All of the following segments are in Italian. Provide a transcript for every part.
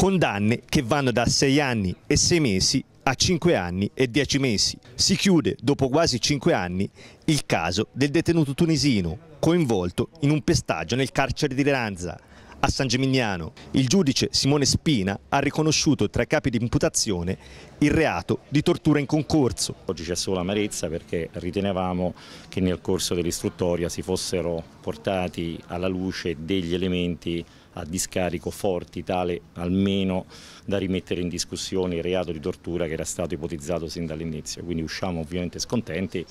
condanne che vanno da 6 anni e 6 mesi a 5 anni e 10 mesi. Si chiude dopo quasi 5 anni il caso del detenuto tunisino coinvolto in un pestaggio nel carcere di Ranza a San Gemignano. Il giudice Simone Spina ha riconosciuto tra i capi di imputazione il reato di tortura in concorso. Oggi c'è solo amarezza perché ritenevamo che nel corso dell'istruttoria si fossero portati alla luce degli elementi a discarico forti, tale almeno da rimettere in discussione il reato di tortura che era stato ipotizzato sin dall'inizio. Quindi usciamo ovviamente scontenti,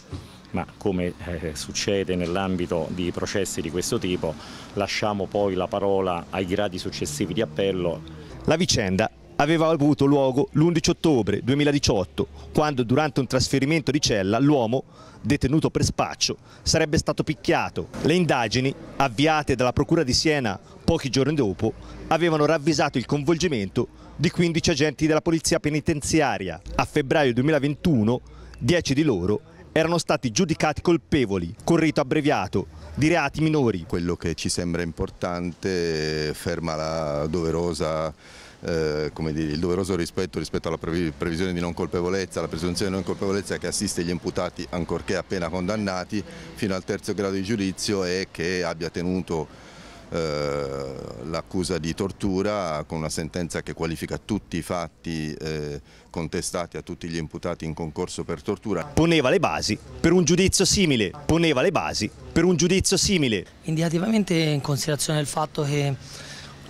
ma come eh, succede nell'ambito di processi di questo tipo, lasciamo poi la parola ai gradi successivi di appello. La vicenda aveva avuto luogo l'11 ottobre 2018, quando durante un trasferimento di cella l'uomo, detenuto per spaccio, sarebbe stato picchiato. Le indagini, avviate dalla Procura di Siena pochi giorni dopo, avevano ravvisato il coinvolgimento di 15 agenti della polizia penitenziaria. A febbraio 2021, 10 di loro erano stati giudicati colpevoli, con rito abbreviato, di reati minori. Quello che ci sembra importante eh, ferma la doverosa eh, dire, il doveroso rispetto rispetto alla previsione di non colpevolezza, alla presunzione di non colpevolezza che assiste gli imputati ancorché appena condannati fino al terzo grado di giudizio e che abbia tenuto eh, l'accusa di tortura con una sentenza che qualifica tutti i fatti eh, contestati a tutti gli imputati in concorso per tortura. Poneva le basi per un giudizio simile, poneva le basi per un giudizio simile. Indicativamente in considerazione del fatto che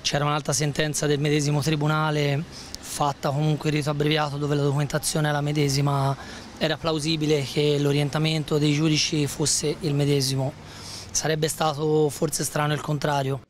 c'era un'altra sentenza del medesimo tribunale fatta comunque in rito abbreviato dove la documentazione è la medesima, era plausibile che l'orientamento dei giudici fosse il medesimo. Sarebbe stato forse strano il contrario.